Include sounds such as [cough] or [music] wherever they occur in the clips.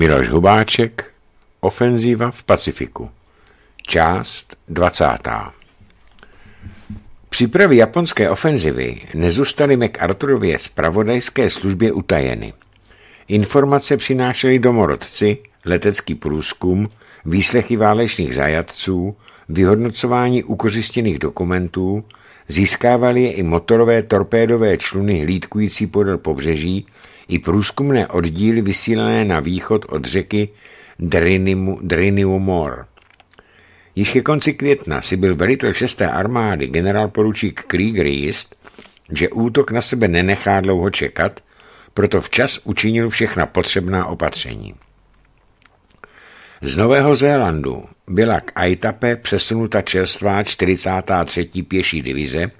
Miloš Hubáček Ofenzíva v Pacifiku Část 20. Přípravy japonské ofenzivy nezůstaly MacArthurově zpravodajské službě utajeny. Informace přinášeli domorodci, letecký průzkum, výslechy válečných zajatců, vyhodnocování ukořistěných dokumentů, získávali je i motorové torpédové čluny hlídkující podél pobřeží i průzkumné oddíly vysílané na východ od řeky Driniumor. Již ke konci května si byl velitel 6. armády generál poručík Krieger jist, že útok na sebe nenechá dlouho čekat, proto včas učinil všechna potřebná opatření. Z Nového Zélandu byla k Aitape přesunuta čerstvá 43. pěší divize,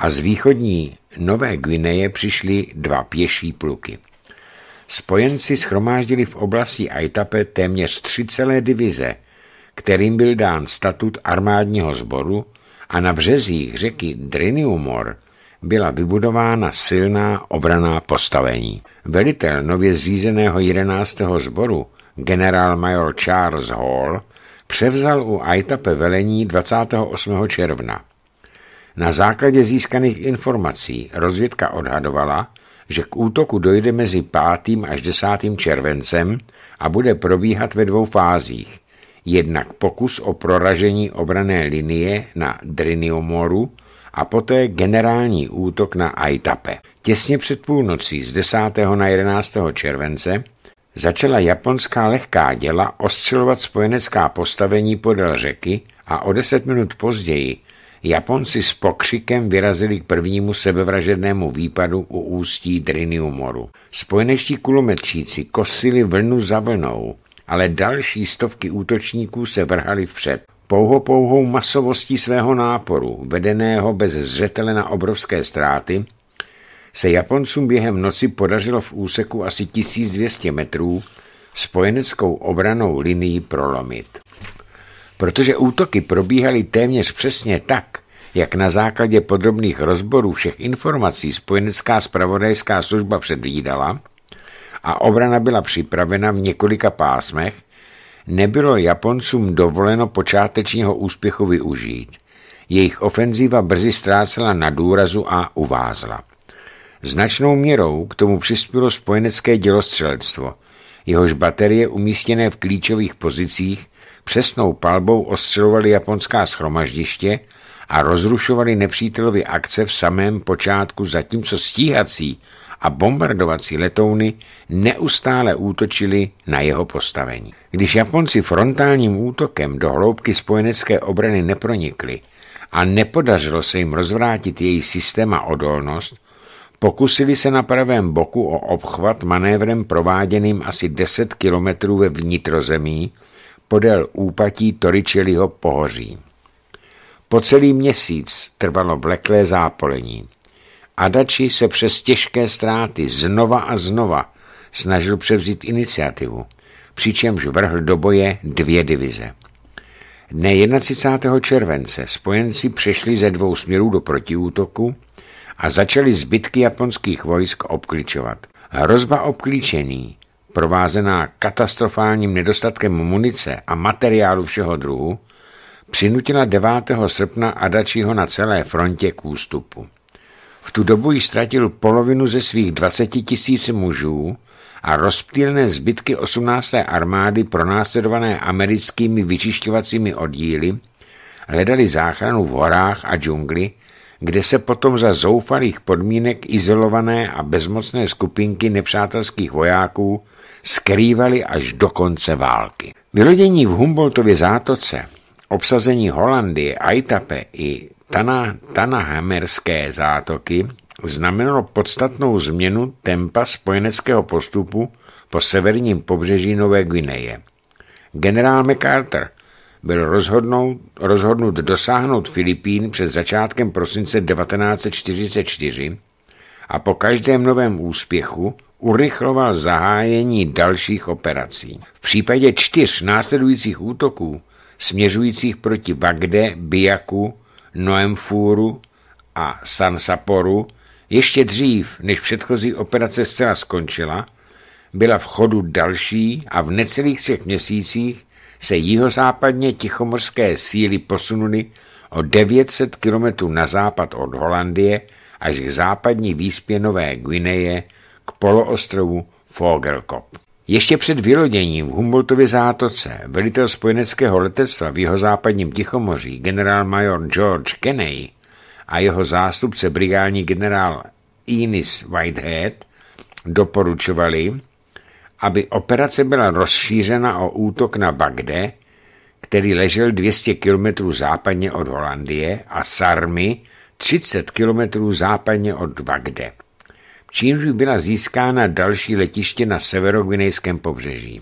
a z východní Nové Gvineje přišly dva pěší pluky. Spojenci schromáždili v oblasti Aitape téměř tři celé divize, kterým byl dán statut armádního sboru a na březích řeky Driniumor byla vybudována silná obraná postavení. Velitel nově zřízeného 11. sboru, generál-major Charles Hall, převzal u Aitape velení 28. června. Na základě získaných informací rozvědka odhadovala, že k útoku dojde mezi 5. až 10. červencem a bude probíhat ve dvou fázích. Jednak pokus o proražení obrané linie na Driniomoru a poté generální útok na Aitape. Těsně před půlnocí z 10. na 11. července začala japonská lehká děla ostřelovat spojenecká postavení podél řeky a o 10 minut později Japonci s pokřikem vyrazili k prvnímu sebevražednému výpadu u ústí moru. Spojeneští kulometříci kosili vlnu za vlnou, ale další stovky útočníků se vrhali vpřed. Pouho pouhou masovostí svého náporu, vedeného bez zřetele na obrovské ztráty, se Japoncům během noci podařilo v úseku asi 1200 metrů spojeneckou obranou linii prolomit protože útoky probíhaly téměř přesně tak, jak na základě podrobných rozborů všech informací spojenecká spravodajská služba předvídala a obrana byla připravena v několika pásmech, nebylo Japoncům dovoleno počátečního úspěchu využít. Jejich ofenzíva brzy ztrácela na důrazu a uvázla. Značnou měrou k tomu přispělo spojenecké dělostřelectvo, jehož baterie umístěné v klíčových pozicích přesnou palbou ostřelovali japonská schromaždiště a rozrušovali nepřítelovi akce v samém počátku, zatímco stíhací a bombardovací letouny neustále útočili na jeho postavení. Když Japonci frontálním útokem do hloubky spojenecké obrany nepronikli a nepodařilo se jim rozvrátit její systém a odolnost, pokusili se na pravém boku o obchvat manévrem prováděným asi 10 kilometrů ve vnitrozemí, podél úpatí Toričeliho pohoří. Po celý měsíc trvalo vleklé zápolení. Adači se přes těžké ztráty znova a znova snažil převzít iniciativu, přičemž vrhl do boje dvě divize. Dne 31. července spojenci přešli ze dvou směrů do protiútoku a začali zbytky japonských vojsk obklíčovat. Hrozba obklíčení provázená katastrofálním nedostatkem munice a materiálu všeho druhu, přinutila 9. srpna Adačího na celé frontě k ústupu. V tu dobu ji ztratil polovinu ze svých 20 tisíc mužů a rozptýlené zbytky 18. armády pronásledované americkými vyčišťovacími oddíly hledali záchranu v horách a džungli, kde se potom za zoufalých podmínek izolované a bezmocné skupinky nepřátelských vojáků skrývali až do konce války. Vylodění v Humboldtově zátoce, obsazení Holandie, Aitape i Tana, Tanahamerské zátoky znamenalo podstatnou změnu tempa spojeneckého postupu po severním pobřeží Nové Guineje. Generál MacArthur byl rozhodnout, rozhodnut dosáhnout Filipín před začátkem prosince 1944 a po každém novém úspěchu urychloval zahájení dalších operací. V případě čtyř následujících útoků směřujících proti Vagde, Bijaku, Noemfuru a Sansaporu ještě dřív, než předchozí operace zcela skončila, byla v chodu další a v necelých třech měsících se jihozápadně tichomorské síly posunuly o 900 kilometrů na západ od Holandie až k západní výspě Nové Guineje k poloostrovu Fogelkop. Ještě před vyloděním v Humboldtově zátoce velitel spojeneckého letectva v jeho západním Tichomoří generálmajor George Kenney a jeho zástupce brigádní generál Ines Whitehead doporučovali, aby operace byla rozšířena o útok na Bagde, který ležel 200 km západně od Holandie, a Sarmy 30 km západně od Bagde čímž by byla získána další letiště na severovinejském pobřeží.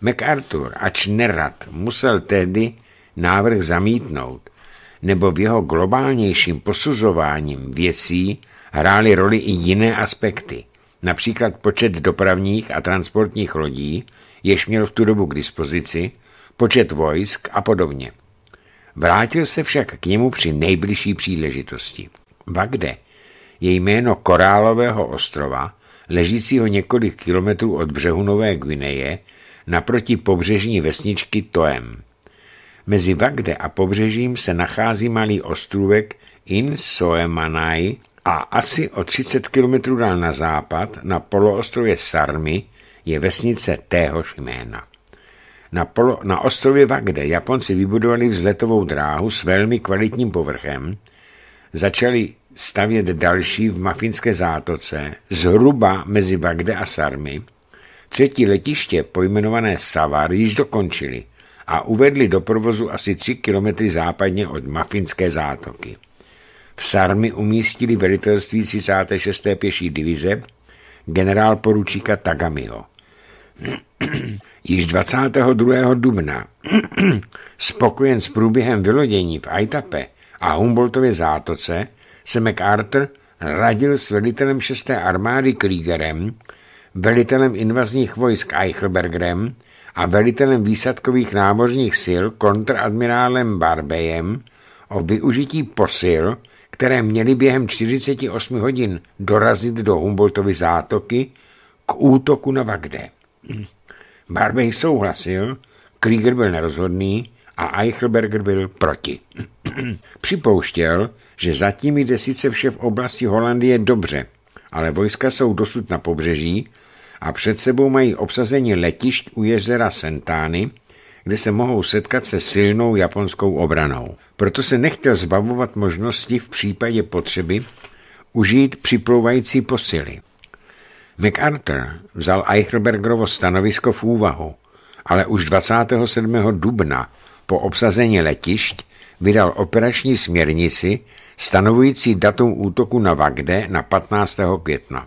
MacArthur, ač nerad, musel tedy návrh zamítnout, nebo v jeho globálnějším posuzováním věcí hrály roli i jiné aspekty, například počet dopravních a transportních lodí, jež měl v tu dobu k dispozici, počet vojsk a podobně. Vrátil se však k němu při nejbližší příležitosti. Bagde je jméno korálového ostrova, ležícího několik kilometrů od břehu Nové Gvineje, naproti pobřežní vesničky Toem. Mezi Vagde a pobřežím se nachází malý ostrůvek Insoemanai a asi o 30 kilometrů dál na západ na poloostrově Sarmi je vesnice téhož jména. Na, polo, na ostrově Vagde Japonci vybudovali vzletovou dráhu s velmi kvalitním povrchem, začali stavět další v Mafinské zátoce, zhruba mezi Bagde a Sarmy, třetí letiště pojmenované Savar již dokončili a uvedli do provozu asi 3 kilometry západně od Mafinské zátoky. V Sarmi umístili velitelství 36. pěší divize generál poručíka Tagamiho. [clears throat] Již 22. dubna [clears throat] spokojen s průběhem vylodění v Aitape a Humboldtově zátoce se MacArthur radil s velitelem 6. armády Kriegerem, velitelem invazních vojsk Eichelbergerem a velitelem výsadkových námořních sil kontradmirálem Barbejem o využití posil, které měly během 48 hodin dorazit do Humboldtovy zátoky k útoku na Vagde. Barbej souhlasil, Krieger byl nerozhodný a Eichelberger byl proti. [clears throat] Připouštěl, že zatím jde sice vše v oblasti Holandie dobře, ale vojska jsou dosud na pobřeží a před sebou mají obsazení letišť u jezera Sentány, kde se mohou setkat se silnou japonskou obranou. Proto se nechtěl zbavovat možnosti v případě potřeby užít připlouvající posily. MacArthur vzal Eichelbergerovo stanovisko v úvahu, ale už 27. dubna po obsazení letišť vydal operační směrnici, stanovující datum útoku na Vagde na 15. května.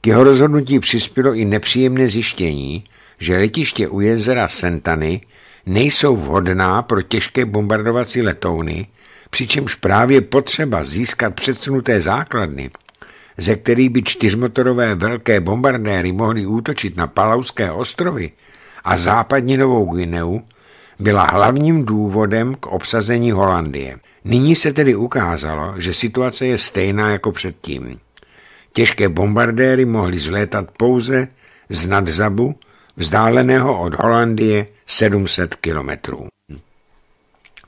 K jeho rozhodnutí přispělo i nepříjemné zjištění, že letiště u jezera Sentany nejsou vhodná pro těžké bombardovací letouny, přičemž právě potřeba získat předsunuté základny, ze kterých by čtyřmotorové velké bombardéry mohly útočit na Palauské ostrovy a západní Novou Guineu, byla hlavním důvodem k obsazení Holandie. Nyní se tedy ukázalo, že situace je stejná jako předtím. Těžké bombardéry mohly zlétat pouze z nadzabu, vzdáleného od Holandie 700 kilometrů.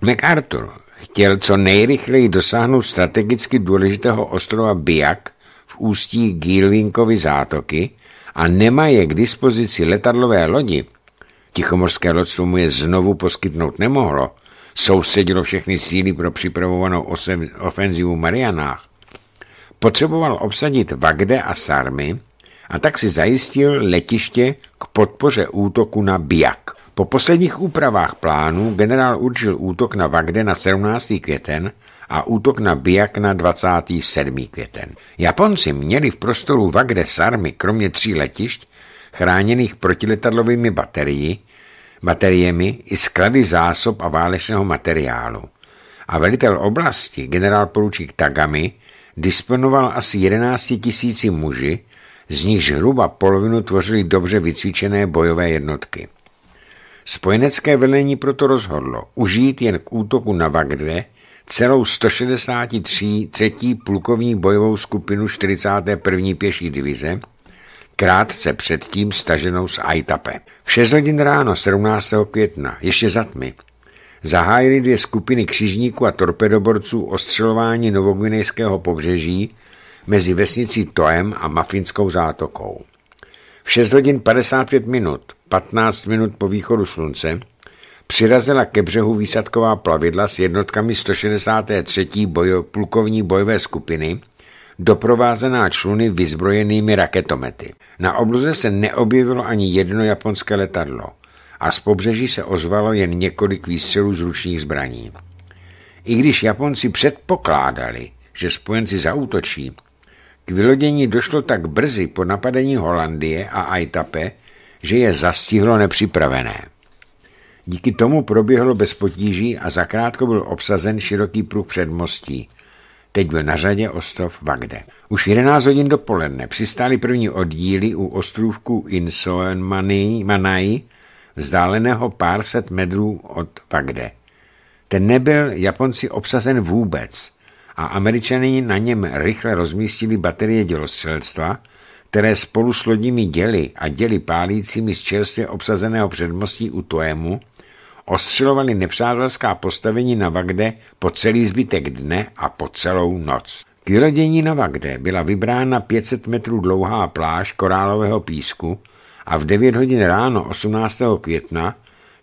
MacArthur chtěl co nejrychleji dosáhnout strategicky důležitého ostrova Biak v ústí Gilvinkovy zátoky a nemá je k dispozici letadlové lodi, Tichomorské lodstvo mu je znovu poskytnout nemohlo, Sousedilo všechny síly pro připravovanou ofenzivu Marianách, potřeboval obsadit Vagde a Sarmy a tak si zajistil letiště k podpoře útoku na Biak. Po posledních úpravách plánu generál určil útok na Vagde na 17. květen a útok na Biak na 27. květen. Japonci měli v prostoru Vagde Sarmy kromě tří letišť chráněných protiletadlovými baterii, bateriemi i sklady zásob a válečného materiálu. A velitel oblasti, generál poručík Tagami, disponoval asi 11 tisíci muži, z nichž hruba polovinu tvořily dobře vycvičené bojové jednotky. Spojenecké velení proto rozhodlo užít jen k útoku na Vagde celou 163. plukovní bojovou skupinu 41. pěší divize, krátce předtím staženou z Aitape. V 6 hodin ráno 17. května, ještě za tmy, zahájili dvě skupiny křižníků a torpedoborců ostřelování novogvinejského pobřeží mezi vesnicí Toem a Mafinskou zátokou. V 6 hodin 55 minut, 15 minut po východu slunce, přirazila ke břehu výsadková plavidla s jednotkami 163. Bojo, plukovní bojové skupiny – doprovázená čluny vyzbrojenými raketomety. Na obloze se neobjevilo ani jedno japonské letadlo a z pobřeží se ozvalo jen několik výstřelů z ručních zbraní. I když Japonci předpokládali, že spojenci zautočí, k vylodění došlo tak brzy po napadení Holandie a Aitape, že je zastihlo nepřipravené. Díky tomu proběhlo bez potíží a zakrátko byl obsazen široký pruh předmostí – Teď byl na řadě ostrov Vagde. Už 11 hodin dopoledne přistály první oddíly u ostrůvku Insoenmanai, vzdáleného pár set metrů od Vagde. Ten nebyl Japonci obsazen vůbec a američané na něm rychle rozmístili baterie dělostřelstva, které spolu s lodními děly a děly pálícími z čerstvě obsazeného předmostí u Toemu ostřelovali nepřátelská postavení na Vagde po celý zbytek dne a po celou noc. K vyrodění na Vagde byla vybrána 500 metrů dlouhá pláž korálového písku a v 9 hodin ráno 18. května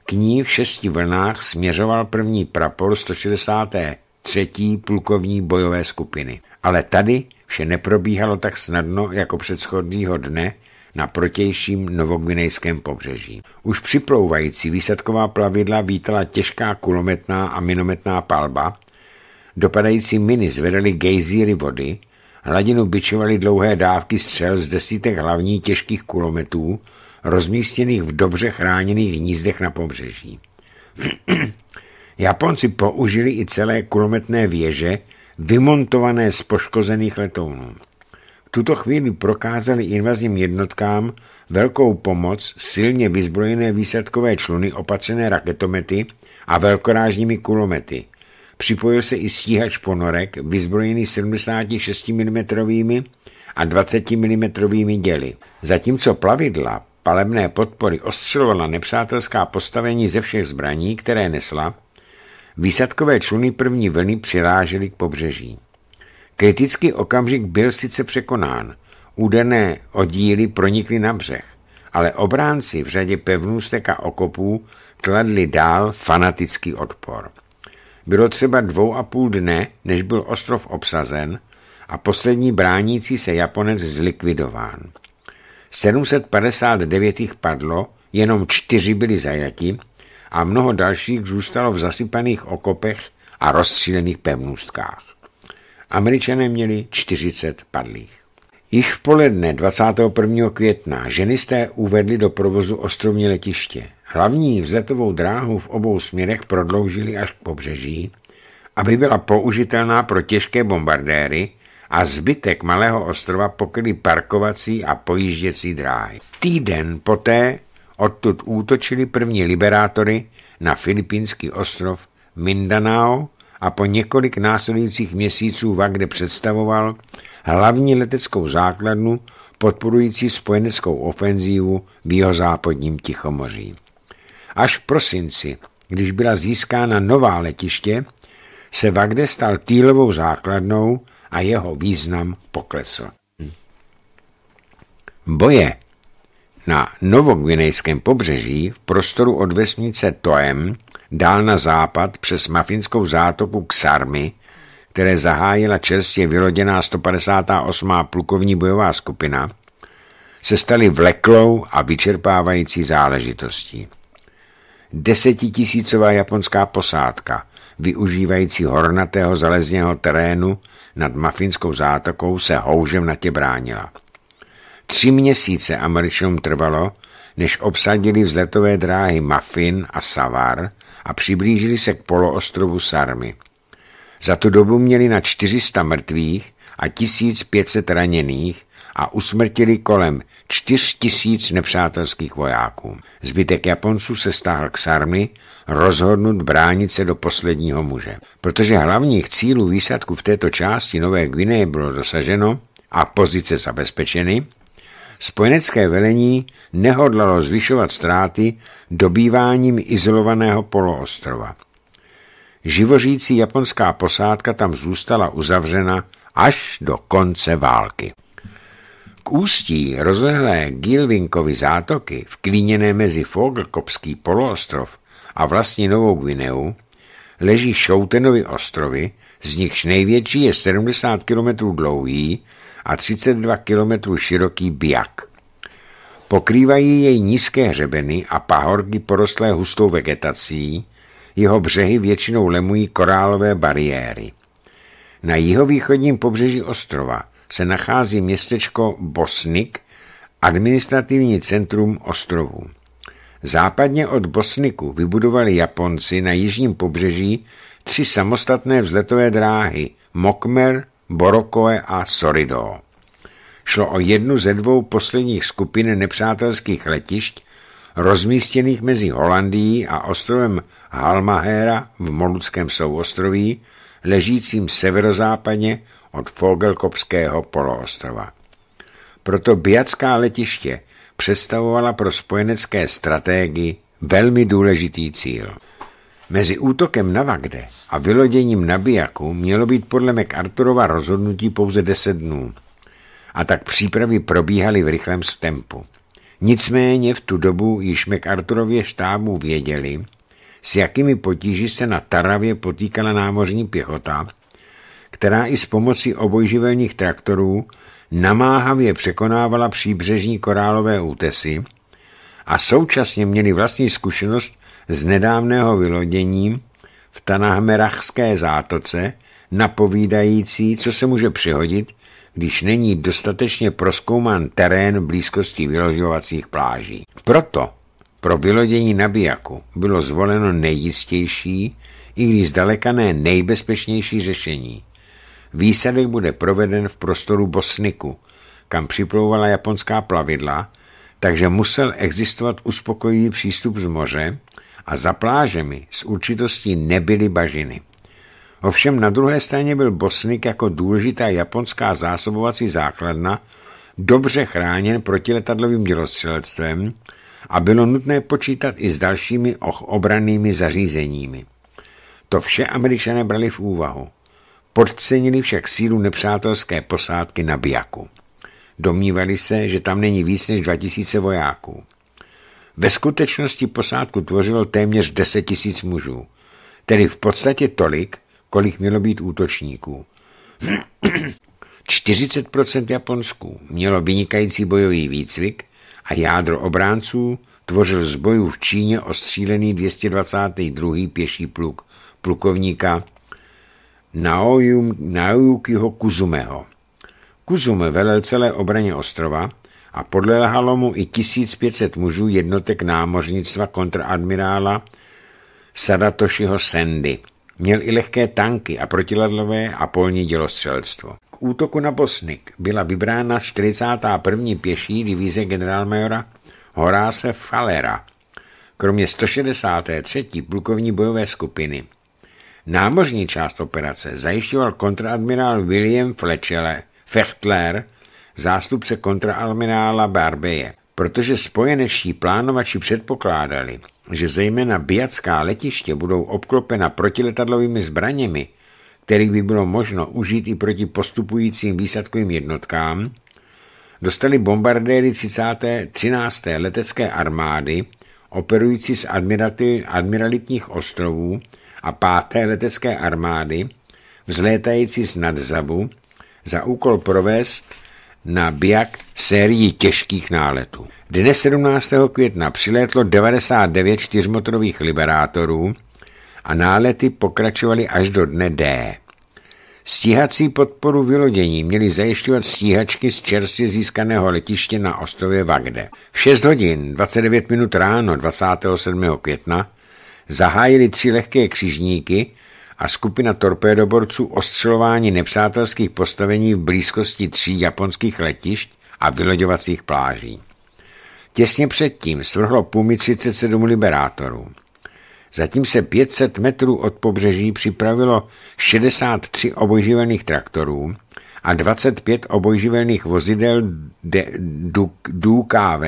k ní v šesti vlnách směřoval první prapor 163. plukovní bojové skupiny. Ale tady vše neprobíhalo tak snadno jako předchozího dne, na protějším novogvinejském pobřeží. Už připlouvající výsadková plavidla vítala těžká kulometná a minometná palba, dopadající miny zvedaly gejzíry vody, hladinu byčovaly dlouhé dávky střel z desítek hlavní těžkých kulometů, rozmístěných v dobře chráněných hnízdech na pobřeží. [clears throat] Japonci použili i celé kulometné věže, vymontované z poškozených letounů. V tuto chvíli prokázali invazním jednotkám velkou pomoc silně vyzbrojené výsadkové čluny opatřené raketomety a velkorážními kulomety. Připojil se i stíhač ponorek vyzbrojený 76 mm a 20 mm děly. Zatímco plavidla palebné podpory ostřelovala nepřátelská postavení ze všech zbraní, které nesla, výsadkové čluny první vlny přirážely k pobřeží. Kritický okamžik byl sice překonán, úderné oddíly pronikly na břeh, ale obránci v řadě pevnůstek a okopů kladli dál fanatický odpor. Bylo třeba dvou a půl dne, než byl ostrov obsazen a poslední bránící se Japonec zlikvidován. 759 jich padlo, jenom čtyři byli zajati a mnoho dalších zůstalo v zasypaných okopech a rozstřílených pevnůstkách. Američané měli 40 padlých. Již v poledne 21. května ženisté uvedli do provozu ostrovní letiště. Hlavní vzletovou dráhu v obou směrech prodloužili až k pobřeží, aby byla použitelná pro těžké bombardéry a zbytek malého ostrova pokryly parkovací a pojížděcí dráhy. Týden poté odtud útočili první liberátory na filipínský ostrov Mindanao a po několik následujících měsíců Vagde představoval hlavní leteckou základnu podporující spojeneckou ofenzívu v jeho západním Tichomoří. Až v prosinci, když byla získána nová letiště, se Vagde stal týlovou základnou a jeho význam poklesl. Boje na novogvinejském pobřeží v prostoru od vesnice Toem dál na západ přes Mafinskou zátoku k které zahájila čerstvě vyroděná 158. plukovní bojová skupina, se staly vleklou a vyčerpávající záležitostí. Desetitisícová japonská posádka, využívající hornatého zalezněho terénu nad Mafinskou zátokou, se houžem na tě bránila. Tři měsíce Američanům trvalo, než obsadili vzletové dráhy Mafin a Savar a přiblížili se k poloostrovu Sarmy. Za tu dobu měli na 400 mrtvých a 1500 raněných a usmrtili kolem 4000 nepřátelských vojáků. Zbytek Japonců se stáhl k Sarmy, rozhodnut bránit se do posledního muže. Protože hlavních cílů výsadku v této části Nové Gvineje bylo dosaženo a pozice zabezpečeny, Spojenecké velení nehodlalo zvyšovat ztráty dobýváním izolovaného poloostrova. Živořící japonská posádka tam zůstala uzavřena až do konce války. K ústí rozlehlé Gilvinkovy zátoky, vklíněné mezi Foglkopský poloostrov a vlastní Novou Gvineu, leží Šoutenovy ostrovy, z nichž největší je 70 km dlouhý a 32 km široký biak. Pokrývají jej nízké hřebeny a pahorky porostlé hustou vegetací, jeho břehy většinou lemují korálové bariéry. Na jihovýchodním pobřeží ostrova se nachází městečko Bosnik, administrativní centrum ostrovů. Západně od Bosniku vybudovali Japonci na jižním pobřeží tři samostatné vzletové dráhy Mokmer, Borokoe a Sorido. Šlo o jednu ze dvou posledních skupin nepřátelských letišť, rozmístěných mezi Holandií a ostrovem Halmahera v Moluckém souostroví, ležícím severozápadně od Fogelkopského poloostrova. Proto Biacká letiště představovala pro spojenecké strategii velmi důležitý cíl. Mezi útokem na Vagde a vyloděním na Bijaku mělo být podle McArthurova rozhodnutí pouze 10 dnů. A tak přípravy probíhaly v rychlém tempu. Nicméně v tu dobu již McArthurově štábu věděli, s jakými potíži se na Taravě potýkala námořní pěchota, která i s pomocí obojživelních traktorů namáhavě překonávala příbřežní korálové útesy a současně měli vlastní zkušenost z nedávného vylodění v Tanahmerachské zátoce, napovídající, co se může přihodit, když není dostatečně proskoumán terén v blízkosti vyložovacích pláží. Proto pro vylodění na nabijaku bylo zvoleno nejistější, i když zdaleka ne nejbezpečnější řešení. Výsadek bude proveden v prostoru Bosniku, kam připlouvala japonská plavidla, takže musel existovat uspokojivý přístup z moře, a za plážemi s určitostí nebyly bažiny. Ovšem na druhé straně byl Bosnik jako důležitá japonská zásobovací základna dobře chráněn protiletadlovým dělostřelectvem a bylo nutné počítat i s dalšími obranými zařízeními. To vše američané brali v úvahu. Podcenili však sílu nepřátelské posádky na Biaku. Domnívali se, že tam není víc než 2000 vojáků. Ve skutečnosti posádku tvořilo téměř 10 tisíc mužů, tedy v podstatě tolik, kolik mělo být útočníků. 40% Japonsků mělo vynikající bojový výcvik a jádro obránců tvořil z bojů v Číně ostřílený 222. pěší pluk plukovníka Naoyukiho Kuzumeho. Kuzume velel celé obraně ostrova a podlehalo mu i 1500 mužů jednotek námořnictva kontraadmirála Sadatošiho Sendy. Měl i lehké tanky a protiladlové a polní dělostřelstvo. K útoku na Bosnik byla vybrána 41. pěší divize generálmajora Horáse Falera, kromě 163. plukovní bojové skupiny. Námořní část operace zajišťoval kontraadmirál William Fletchele, Fechtler zástupce kontraalminála Barbeje, protože spojenečtí plánovači předpokládali, že zejména biatská letiště budou obklopena protiletadlovými zbraněmi, kterých by bylo možno užít i proti postupujícím výsadkovým jednotkám, dostali bombardéry 30. 13. letecké armády operující z admiralitních ostrovů a 5. letecké armády vzlétající z Nadzabu za úkol provést na Biak sérii těžkých náletů. Dne 17. května přilétlo 99 čtyřmotorových liberátorů a nálety pokračovaly až do dne D. Stíhací podporu vylodění měly zajišťovat stíhačky z čerstvě získaného letiště na ostrově Vagde. V 6 hodin 29 minut ráno 27. května zahájili tři lehké křižníky a skupina torpédoborců ostřelování nepřátelských postavení v blízkosti tří japonských letišť a vyloďovacích pláží. Těsně předtím svrhlo Pumi 37 liberátorů. Zatím se 500 metrů od pobřeží připravilo 63 obojživelných traktorů a 25 obojživelných vozidel DUKV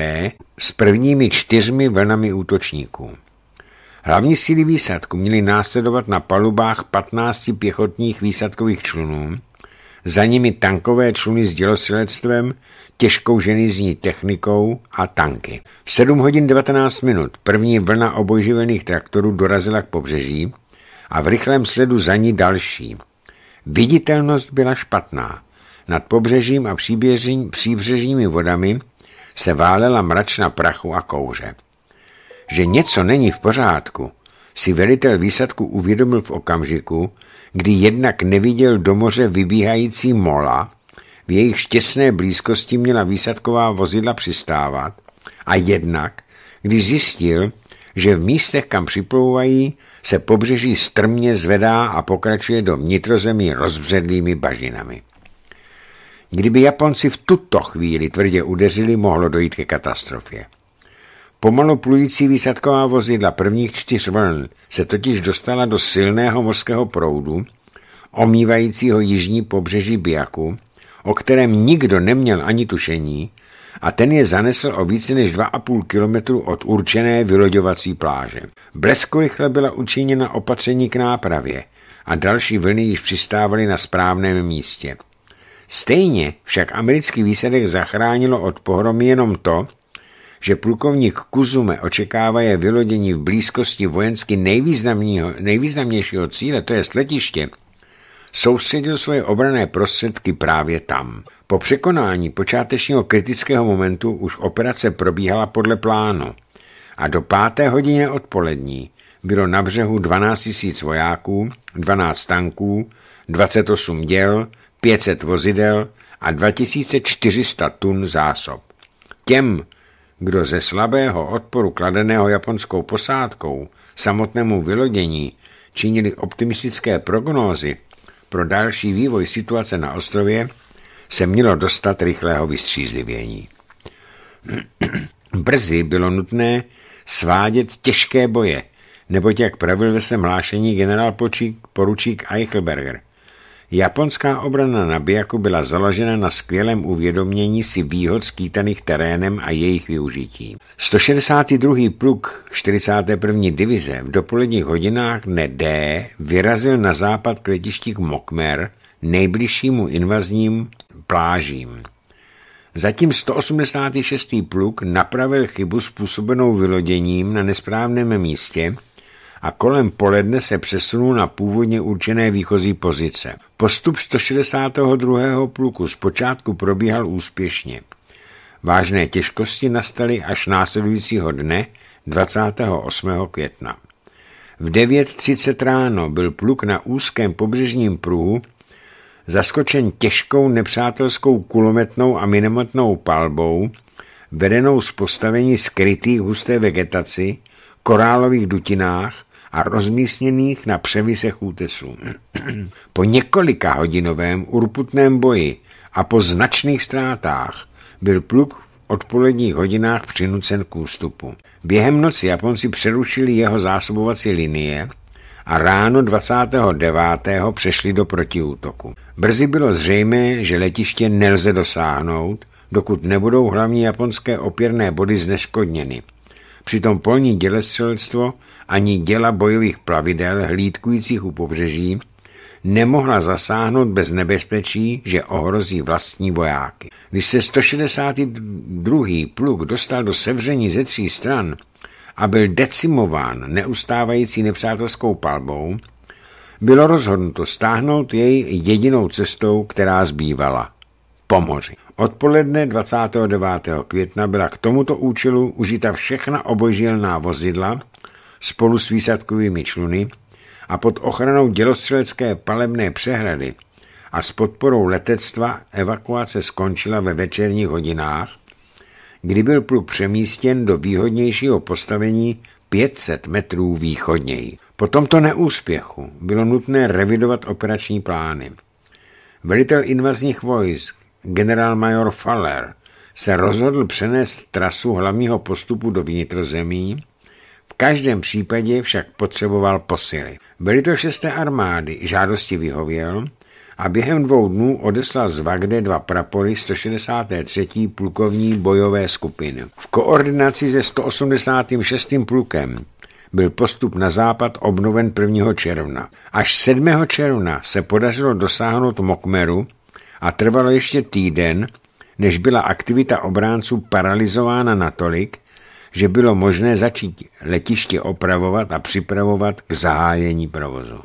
s prvními čtyřmi vlnami útočníků. Hlavní síly výsadku měly následovat na palubách 15 pěchotních výsadkových člunů, za nimi tankové čluny s dělosilectvem, těžkou ženizní technikou a tanky. V 7 hodin 19 minut první vlna obojživených traktorů dorazila k pobřeží a v rychlém sledu za ní další. Viditelnost byla špatná. Nad pobřežím a příbřežními vodami se válela mračna prachu a kouře že něco není v pořádku, si velitel výsadku uvědomil v okamžiku, kdy jednak neviděl do moře vybíhající mola, v jejich štěsné blízkosti měla výsadková vozidla přistávat, a jednak, když zjistil, že v místech, kam připlouvají, se pobřeží strmě zvedá a pokračuje do vnitrozemí rozbředlými bažinami. Kdyby Japonci v tuto chvíli tvrdě udeřili, mohlo dojít ke katastrofě. Pomalu plující výsadková vozidla prvních čtyř vln se totiž dostala do silného mořského proudu, omývajícího jižní pobřeží Biaku, o kterém nikdo neměl ani tušení, a ten je zanesl o více než 2,5 kilometru od určené vyloďovací pláže. Bleskorychle byla učiněna opatření k nápravě a další vlny již přistávaly na správném místě. Stejně však americký výsadek zachránilo od pohromy jenom to, že plukovník Kuzume očekávaje vylodění v blízkosti vojensky nejvýznamnějšího cíle, to je letiště, soustředil svoje obrané prostředky právě tam. Po překonání počátečního kritického momentu už operace probíhala podle plánu a do páté hodiny odpolední bylo na břehu 12 000 vojáků, 12 tanků, 28 děl, 500 vozidel a 2400 tun zásob. Těm, kdo ze slabého odporu kladeného japonskou posádkou samotnému vylodění činili optimistické prognózy pro další vývoj situace na ostrově, se mělo dostat rychlého vystřízlivění. [clears throat] Brzy bylo nutné svádět těžké boje, neboť jak pravil ve svém hlášení generál poručík Eichelberger – Japonská obrana na Biaku byla založena na skvělém uvědomění si výhod skýtaných terénem a jejich využití. 162. pluk 41. divize v dopoledních hodinách dne D vyrazil na západ k letišti Mokmer, nejbližšímu invazním plážím. Zatím 186. pluk napravil chybu způsobenou vyloděním na nesprávném místě a kolem poledne se přesunul na původně určené výchozí pozice. Postup 162. pluku zpočátku probíhal úspěšně. Vážné těžkosti nastaly až následujícího dne 28. května. V 9.30 ráno byl pluk na úzkém pobřežním pruhu zaskočen těžkou nepřátelskou kulometnou a minemotnou palbou, vedenou z postavení skrytých husté vegetaci, korálových dutinách a rozmísněných na převisech útesů. po několika hodinovém urputném boji a po značných ztrátách byl pluk v odpoledních hodinách přinucen k ústupu. Během noci Japonci přerušili jeho zásobovací linie a ráno 29. přešli do protiútoku. Brzy bylo zřejmé, že letiště nelze dosáhnout, dokud nebudou hlavní japonské opěrné body zneškodněny. Přitom polní dělestřelectvo ani děla bojových plavidel hlídkujících u pobřeží nemohla zasáhnout bez nebezpečí, že ohrozí vlastní vojáky. Když se 162. pluk dostal do sevření ze tří stran a byl decimován neustávající nepřátelskou palbou, bylo rozhodnuto stáhnout jej jedinou cestou, která zbývala – pomoři. Odpoledne 29. května byla k tomuto účelu užita všechna obojžielná vozidla spolu s výsadkovými čluny a pod ochranou dělostřelecké palebné přehrady a s podporou letectva evakuace skončila ve večerních hodinách, kdy byl pluk přemístěn do výhodnějšího postavení 500 metrů východněji. Po tomto neúspěchu bylo nutné revidovat operační plány. Velitel invazních vojsk generálmajor Faller se rozhodl přenést trasu hlavního postupu do vnitrozemí, v každém případě však potřeboval posily. Byly to šesté armády, žádosti vyhověl a během dvou dnů odeslal z Vagde dva prapory 163. plukovní bojové skupiny. V koordinaci se 186. plukem byl postup na západ obnoven 1. června. Až 7. června se podařilo dosáhnout Mokmeru, a trvalo ještě týden, než byla aktivita obránců paralizována natolik, že bylo možné začít letiště opravovat a připravovat k zahájení provozu.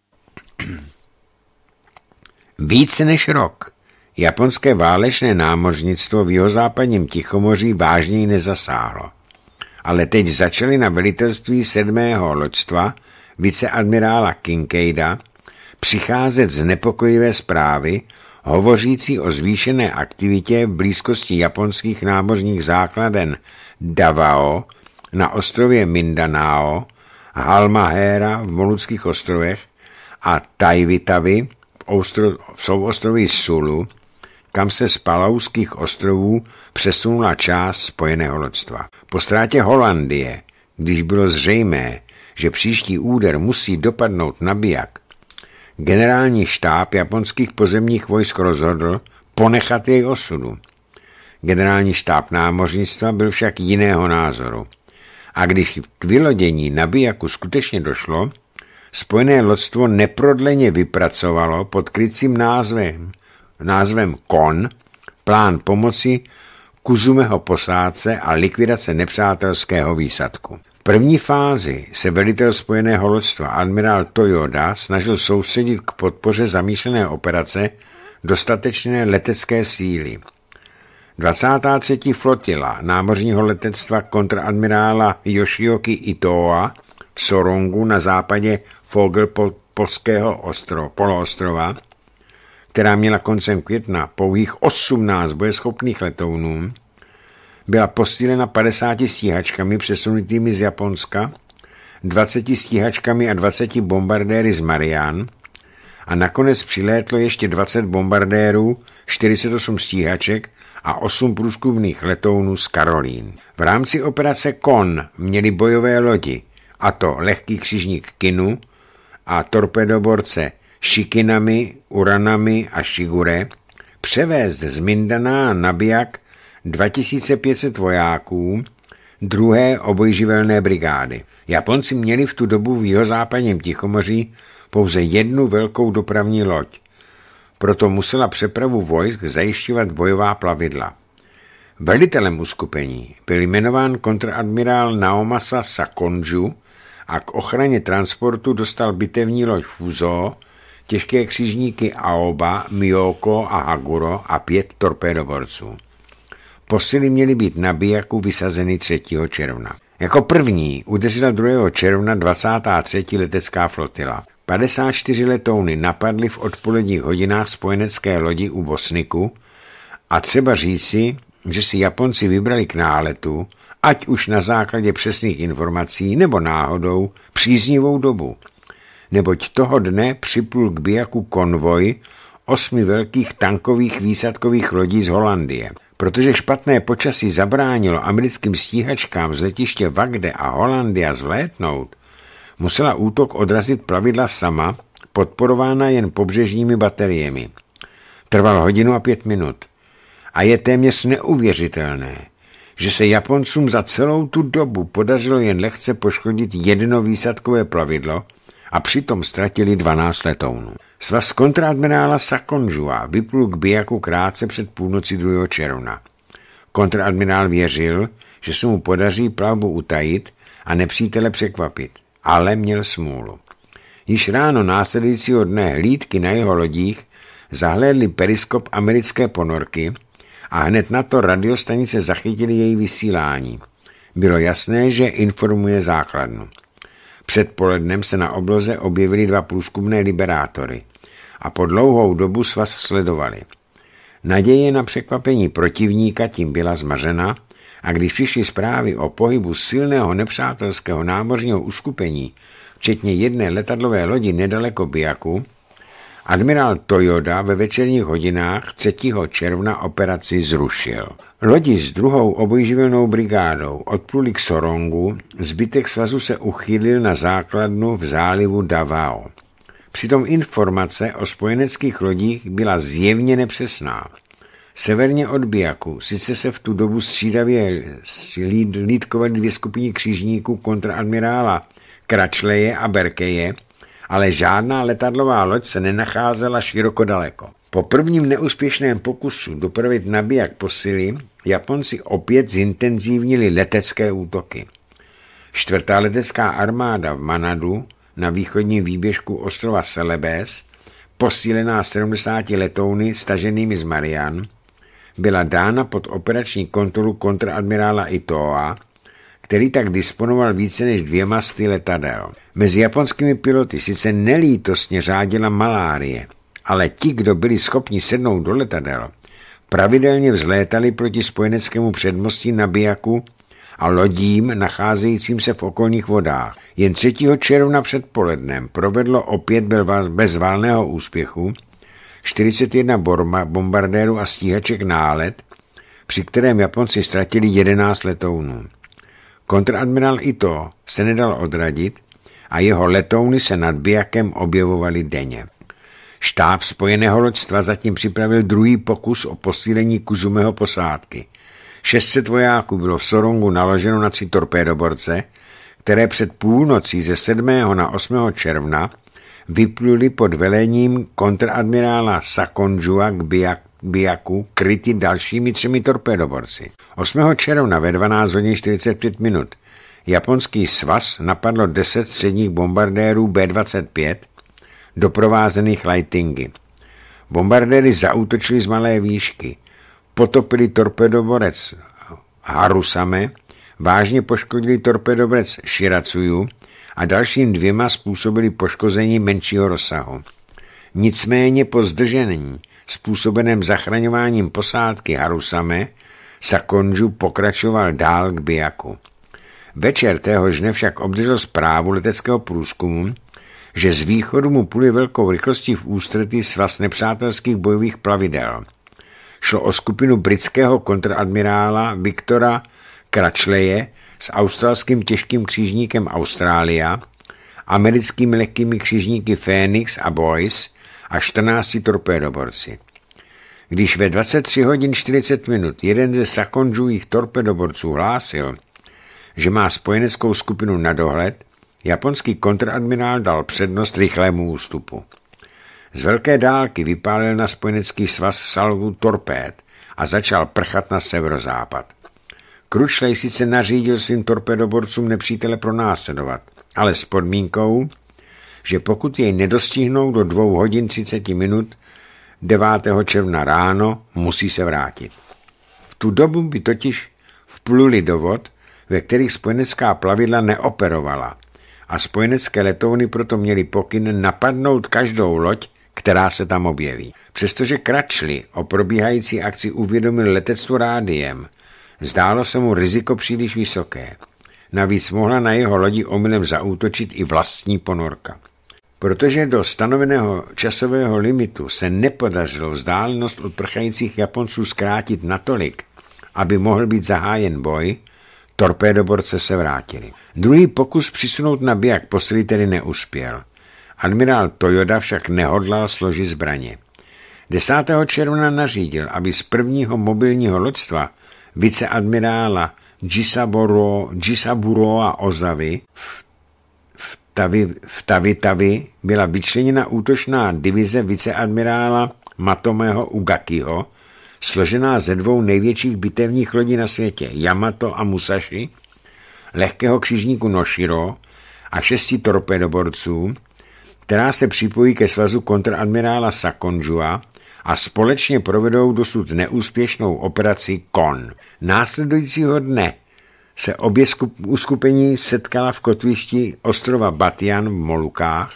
[clears throat] Více než rok japonské válečné námořnictvo v jihozápadním Tichomoří vážněji nezasáhlo. Ale teď začaly na velitelství sedmého loďstva viceadmirála Kinkejda přicházet z nepokojivé zprávy, hovořící o zvýšené aktivitě v blízkosti japonských námořních základen Davao na ostrově Mindanao, Halmahera v Moluckých ostrovech a Tajvitavy v, ostro, v souostroví Sulu, kam se z Palauských ostrovů přesunula část spojeného lodstva. Po ztrátě Holandie, když bylo zřejmé, že příští úder musí dopadnout na Biak, generální štáb japonských pozemních vojsk rozhodl ponechat jej osudu. Generální štáb námořnictva byl však jiného názoru. A když k vylodění Bijaku skutečně došlo, spojené lodstvo neprodleně vypracovalo pod krycím názvem, názvem KON plán pomoci Kuzumeho posádce a likvidace nepřátelského výsadku první fázi se velitel spojeného lodstva admirál Toyoda snažil soustředit k podpoře zamýšlené operace dostatečné letecké síly. 23. flotila námořního letectva kontradmirála Yoshioki Itoa v Sorongu na západě Fogelpolského ostro, poloostrova, která měla koncem května pouhých 18 bojeschopných letounů, byla posílena 50 stíhačkami přesunutými z Japonska, 20 stíhačkami a 20 bombardéry z Marián a nakonec přilétlo ještě 20 bombardérů, 48 stíhaček a 8 průzkumných letounů z Karolín. V rámci operace KON měly bojové lodi, a to lehký křižník Kinu a torpedoborce Šikinami, Uranami a Shigure, převést z Mindana na Biak 2500 vojáků druhé obojživelné brigády. Japonci měli v tu dobu v jihozápadním Tichomoří pouze jednu velkou dopravní loď. Proto musela přepravu vojsk zajišťovat bojová plavidla. Velitelem uskupení byl jmenován kontradmirál Naomasa Sakonju a k ochraně transportu dostal bitevní loď Fuzo, těžké křižníky Aoba, Miyoko a Haguro a pět torpédoborců. Posily měly být na bijaku vysazeny 3. června. Jako první udeřila 2. června 23. letecká flotila. 54 letouny napadly v odpoledních hodinách spojenecké lodi u Bosniku a třeba říci, že si Japonci vybrali k náletu, ať už na základě přesných informací nebo náhodou, příznivou dobu. Neboť toho dne připlul k bijaku konvoj osmi velkých tankových výsadkových lodí z Holandie. Protože špatné počasí zabránilo americkým stíhačkám z letiště Vagde a Holandia zvlétnout, musela útok odrazit plavidla sama, podporována jen pobřežními bateriemi. Trval hodinu a pět minut. A je téměř neuvěřitelné, že se Japoncům za celou tu dobu podařilo jen lehce poškodit jedno výsadkové plavidlo – a přitom ztratili 12 letounů. Svaz kontradmirála Sakonžua vyplul k Bijaku krátce před půlnoci 2. června. Kontradmirál věřil, že se mu podaří plavbu utajit a nepřítele překvapit, ale měl smůlu. Již ráno následujícího dne hlídky na jeho lodích zahlédli periskop americké ponorky a hned na to radiostanice zachytili její vysílání. Bylo jasné, že informuje základnu. Předpolednem se na obloze objevili dva průzkumné liberátory a po dlouhou dobu svaz sledovali. Naděje na překvapení protivníka tím byla zmařena a když přišly zprávy o pohybu silného nepřátelského námořního uskupení, včetně jedné letadlové lodi nedaleko Biaku, Admirál Toyoda ve večerních hodinách 3. června operaci zrušil. Lodi s druhou obojživelnou brigádou odpluli k Sorongu, zbytek svazu se uchýlil na základnu v zálivu Davao. Přitom informace o spojeneckých lodích byla zjevně nepřesná. Severně od Biaku sice se v tu dobu střídavě lídkovaly dvě skupiny křižníků kontraadmirála Kračleje a Berkeje – ale žádná letadlová loď se nenacházela široko daleko. Po prvním neúspěšném pokusu dopravit nabíjak posily, Japonci opět zintenzívnili letecké útoky. Čtvrtá letecká armáda v Manadu na východním výběžku ostrova Celebes, posílená 70 letouny staženými z Marian, byla dána pod operační kontrolu kontradmirála Itoa, který tak disponoval více než dvěma sty letadel. Mezi japonskými piloty sice nelítostně řádila malárie, ale ti, kdo byli schopni sednout do letadel, pravidelně vzlétali proti spojeneckému předmostí Nabijaku a lodím nacházejícím se v okolních vodách. Jen 3. června předpolednem provedlo opět bez válného úspěchu 41 borma, bombardérů a stíhaček nálet, při kterém Japonci ztratili 11 letounů. Kontradmiral Ito se nedal odradit a jeho letouny se nad Biakem objevovaly denně. Štáb spojeného loďstva zatím připravil druhý pokus o posílení Kuzumeho posádky. 600 vojáků bylo v Sorongu naloženo na tři torpédoborce, které před půlnocí ze 7. na 8. června vypluli pod velením kontradmirála Sakonjua k Biak Biaku kryty dalšími třemi torpedoborci. 8. června ve 12 hodin 45 minut japonský svaz napadlo 10 středních bombardérů B-25 doprovázených lightingy. Bombardéry zautočili z malé výšky, potopili torpedoborec Harusame, vážně poškodili torpedoborec Shiracuju a dalším dvěma způsobili poškození menšího rozsahu. Nicméně po zdržení způsobeném zachraňováním posádky Harusame, Sakonžu pokračoval dál k Biaku. Večer téhož dne však obdržel zprávu leteckého průzkumu, že z východu mu půjde velkou rychlostí v ústretí svaz nepřátelských bojových plavidel. Šlo o skupinu britského kontradmirála Viktora Kračleje s australským těžkým křižníkem Austrália, americkými lehkými křižníky Phoenix a Boyce, a 14 torpédoborci. Když ve 23 hodin 40 minut jeden ze sakonžujích torpedoborců hlásil, že má spojeneckou skupinu na dohled, japonský kontradmirál dal přednost rychlému ústupu. Z velké dálky vypálil na spojenecký svaz salvu torpéd a začal prchat na severozápad. Kručlej sice nařídil svým torpedoborcům nepřítele pronásledovat, ale s podmínkou, že pokud jej nedostihnou do 2 hodin 30 minut 9. června ráno, musí se vrátit. V tu dobu by totiž vpluli do vod, ve kterých spojenecká plavidla neoperovala a spojenecké letouny proto měly pokyn napadnout každou loď, která se tam objeví. Přestože Kračli o probíhající akci uvědomil letectvu rádiem, zdálo se mu riziko příliš vysoké. Navíc mohla na jeho lodi omylem zaútočit i vlastní ponorka. Protože do stanoveného časového limitu se nepodařilo vzdálenost od prchajících Japonců zkrátit natolik, aby mohl být zahájen boj, torpédoborce se vrátili. Druhý pokus přisunout na biják posily tedy neuspěl. Admirál Toyoda však nehodlal složit zbraně. 10. června nařídil, aby z prvního mobilního lodstva viceadmirála Jisaburo, Jisaburo a Ozavy v Tavi, v Tavi Tavi byla vyčleněna útočná divize viceadmirála Matomého Ugakiho, složená ze dvou největších bitevních lodí na světě, Yamato a Musashi, lehkého křižníku Noshiro a šesti torpedoborců, která se připojí ke svazu kontradmirála Sakonjua a společně provedou dosud neúspěšnou operaci KON. Následujícího dne se obě uskupení setkala v kotvišti ostrova Batian v Molukách,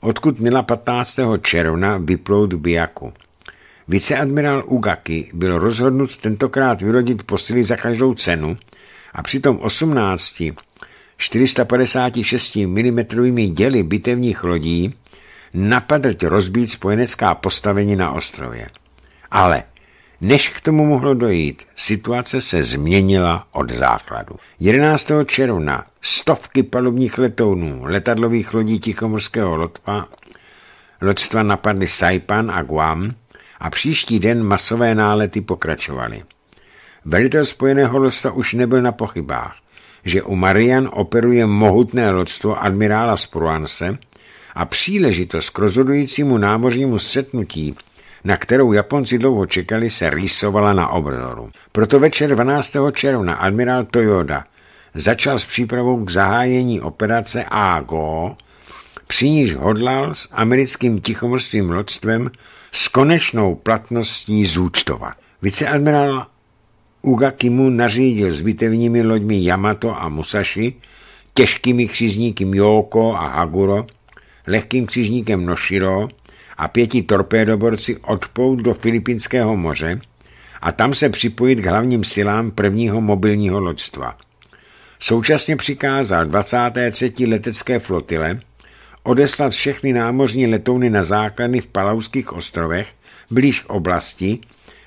odkud měla 15. června vyplout Biaku. Viceadmirál Ugaki byl rozhodnut tentokrát vyrodit posily za každou cenu a přitom 18 456 mm děly bitevních lodí napadl rozbít spojenecká postavení na ostrově. Ale než k tomu mohlo dojít, situace se změnila od základu. 11. června stovky palubních letounů, letadlových lodí Tichomorského lotva, lodstva napadly Saipan a Guam a příští den masové nálety pokračovaly. Velitel spojeného lodstva už nebyl na pochybách, že u Marian operuje mohutné lodstvo admirála Spruance a příležitost k rozhodujícímu námořnímu setnutí na kterou Japonci dlouho čekali, se rýsovala na obzoru. Proto večer 12. června admirál Toyoda začal s přípravou k zahájení operace AGO, při níž hodlal s americkým tichomorským lodstvem s konečnou platností zúčtovat. Viceadmirál Ugakimu nařídil s bitevními loďmi Yamato a Musashi, těžkými křižníky Yoko a Haguro, lehkým křižníkem Noshiro, a pěti torpédoborci odplout do Filipinského moře a tam se připojit k hlavním silám prvního mobilního loďstva. Současně přikázal 23. letecké flotile odeslat všechny námořní letouny na základny v Palauských ostrovech blíž oblasti,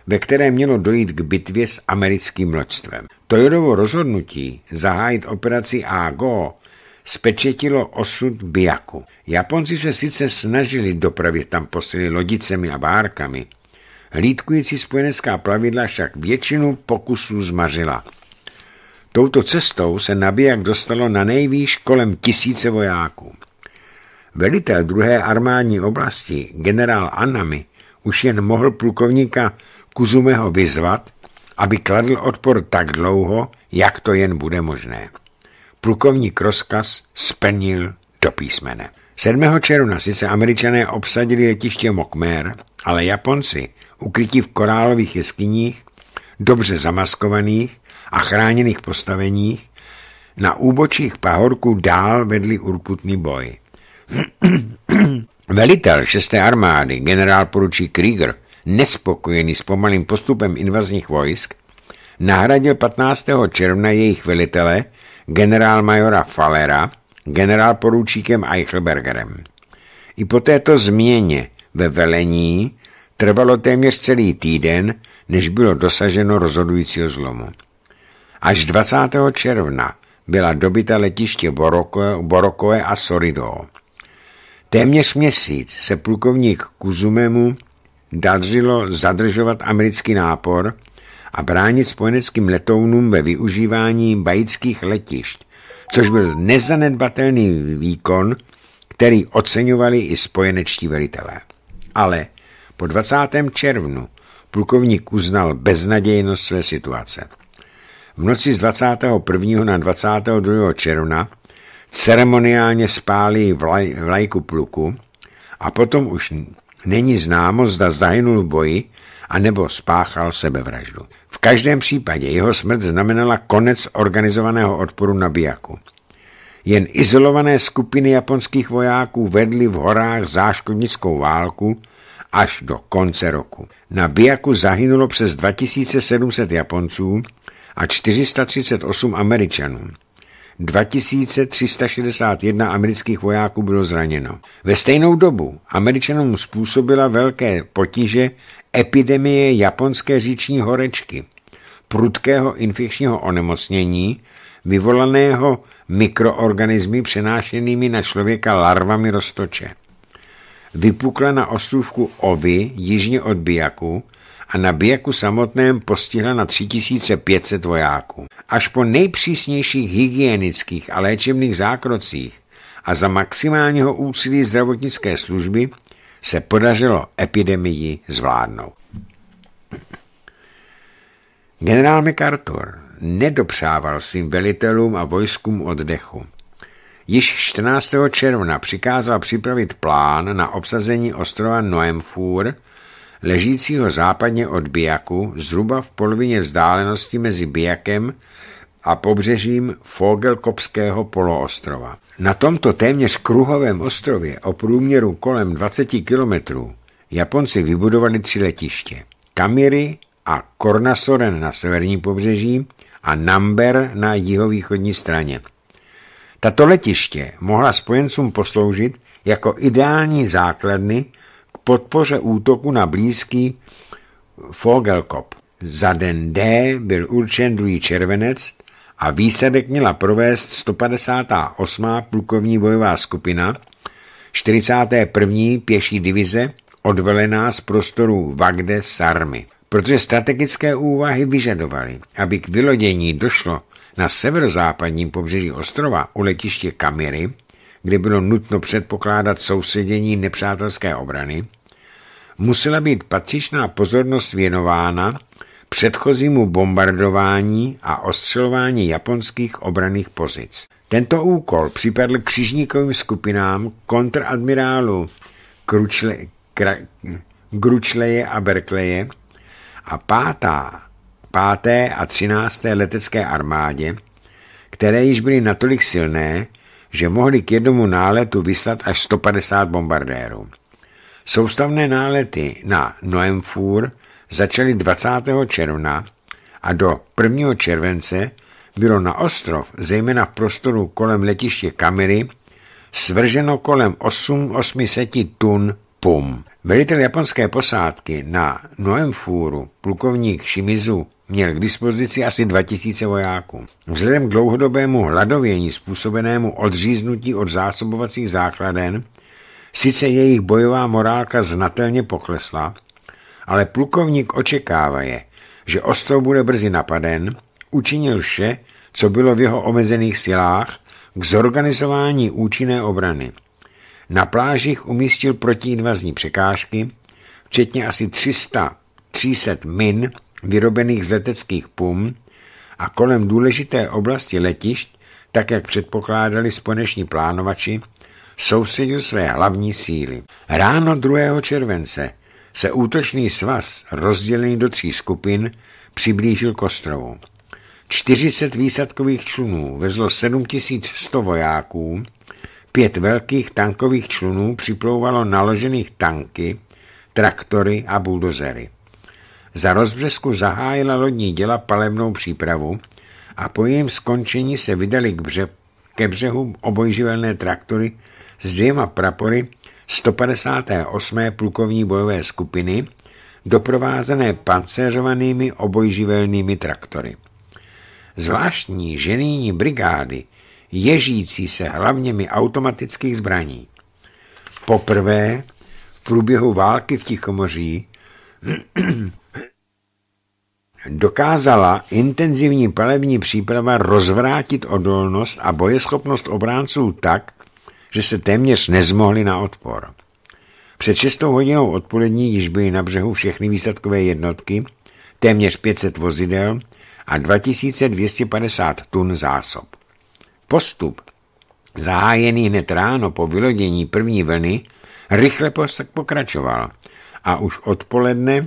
ve které mělo dojít k bitvě s americkým loďstvem. Tojodovo rozhodnutí zahájit operaci AGO spečetilo osud Biaku. Japonci se sice snažili dopravit tam posily lodicemi a bárkami, hlídkující spojenecká plavidla však většinu pokusů zmařila. Touto cestou se na Biak dostalo na nejvýš kolem tisíce vojáků. Velitel druhé armádní oblasti, generál Anami, už jen mohl plukovníka Kuzumeho vyzvat, aby kladl odpor tak dlouho, jak to jen bude možné plukovník rozkaz splnil do písmene. 7. června sice američané obsadili letiště Mokmer, ale Japonci, ukrytí v korálových jeskyních, dobře zamaskovaných a chráněných postaveních, na úbočích pahorků dál vedli urputný boj. [clears throat] Velitel 6. armády, generál poručí Krieger, nespokojený s pomalým postupem invazních vojsk, nahradil 15. června jejich velitele generálmajora generál generálporučíkem Eichelbergerem. I po této změně ve velení trvalo téměř celý týden, než bylo dosaženo rozhodujícího zlomu. Až 20. června byla dobyta letiště Borokoe, Borokoe a Sorido. Téměř měsíc se plukovník Kuzumemu dařilo zadržovat americký nápor, a bránit spojeneckým letounům ve využívání bajických letišť, což byl nezanedbatelný výkon, který oceňovali i spojenečtí velitelé. Ale po 20. červnu plukovník uznal beznadějnost své situace. V noci z 21. na 22. června ceremoniálně spálí vlaj, vlajku pluku a potom už není známo, zda zahynul v boji anebo spáchal sebevraždu. V každém případě jeho smrt znamenala konec organizovaného odporu na Biaku. Jen izolované skupiny japonských vojáků vedly v horách záškodnickou válku až do konce roku. Na Biaku zahynulo přes 2700 Japonců a 438 Američanů. 2361 amerických vojáků bylo zraněno. Ve stejnou dobu američanům způsobila velké potíže epidemie japonské říční horečky, prudkého infekčního onemocnění, vyvolaného mikroorganismy přenášenými na člověka larvami roztoče. Vypukla na ostrovku Ovi, jižně od Biaku a na Běku samotném postihla na 3500 vojáků. Až po nejpřísnějších hygienických a léčebných zákrocích a za maximálního úsilí zdravotnické služby se podařilo epidemii zvládnout. Generál MacArthur nedopřával svým velitelům a vojskům oddechu. Již 14. června přikázal připravit plán na obsazení ostrova Noemfur ležícího západně od Biaku, zhruba v polovině vzdálenosti mezi Biakem a pobřežím Fogelkopského poloostrova. Na tomto téměř kruhovém ostrově o průměru kolem 20 kilometrů Japonci vybudovali tři letiště. Kamiri a Kornasoren na severním pobřeží a Namber na jihovýchodní straně. Tato letiště mohla spojencům posloužit jako ideální základny podpoře útoku na blízký Vogelkop. Za den D byl určen druhý červenec a výsledek měla provést 158. plukovní bojová skupina 41. pěší divize odvelená z prostoru Vagde Sarmy. Protože strategické úvahy vyžadovaly, aby k vylodění došlo na severozápadním pobřeží ostrova u letiště Kamiry, kdy bylo nutno předpokládat sousedění nepřátelské obrany, musela být patřičná pozornost věnována předchozímu bombardování a ostřelování japonských obraných pozic. Tento úkol připadl křižníkovým skupinám kontradmirálu Kručle, Kra, Gručleje a Berkleje a pátá, páté a třinácté letecké armádě, které již byly natolik silné, že mohli k jednomu náletu vyslat až 150 bombardérů. Soustavné nálety na Noemfur začaly 20. června a do 1. července bylo na ostrov, zejména v prostoru kolem letiště Kamery, svrženo kolem 8 800 tun pum. Velitel japonské posádky na Noemfuru, plukovník Shimizu Měl k dispozici asi 2000 vojáků. Vzhledem k dlouhodobému hladovění způsobenému odříznutí od zásobovacích základen, sice jejich bojová morálka znatelně poklesla, ale plukovník očekávaje, že ostrov bude brzy napaden, učinil vše, co bylo v jeho omezených silách, k zorganizování účinné obrany. Na plážích umístil protiinvazní překážky, včetně asi 300, 300 min, vyrobených z leteckých pum a kolem důležité oblasti letišť, tak jak předpokládali sponeční plánovači, sousedil své hlavní síly. Ráno 2. července se útočný svaz, rozdělený do tří skupin, přiblížil k ostrovu. 40 výsadkových člunů vezlo 7100 vojáků, pět velkých tankových člunů připlouvalo naložených tanky, traktory a buldozery. Za rozbřesku zahájila lodní děla palemnou přípravu a po jejím skončení se vydali k bře- ke břehu obojživelné traktory s dvěma prapory 158. plukovní bojové skupiny, doprovázené pancéřovanými obojživelnými traktory. Zvláštní ženýní brigády, ježící se hlavněmi automatických zbraní. Poprvé v průběhu války v Tichomoří dokázala intenzivní palební příprava rozvrátit odolnost a bojeschopnost obránců tak, že se téměř nezmohli na odpor. Před 6 hodinou odpolední již byly na břehu všechny výsadkové jednotky, téměř 500 vozidel a 2250 tun zásob. Postup, zahájený hned ráno po vylodění první vlny, rychle pokračoval a už odpoledne